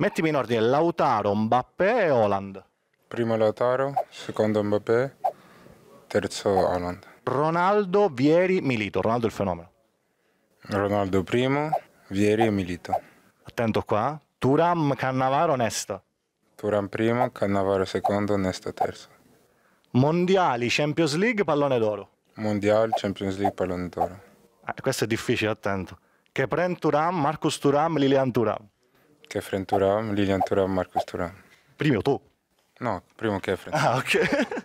Mettimi in ordine Lautaro, Mbappé e Holland. Primo Lautaro, secondo Mbappé, terzo Holland. Ronaldo, Vieri, Milito. Ronaldo è il fenomeno. Ronaldo primo, Vieri e Milito. Attento qua. Turam, Cannavaro, Nesta. Turam primo, Cannavaro secondo, Nesta terzo. Mondiali, Champions League, pallone d'oro. Mondiali, Champions League, pallone d'oro. Eh, questo è difficile, attento. Kepren Turam, Marcus Turam, Lilian Turam. Kefren Turam, Lilian Turam, Marcus Turam. Primi o tu? No, primo Kefren. Ah, ok.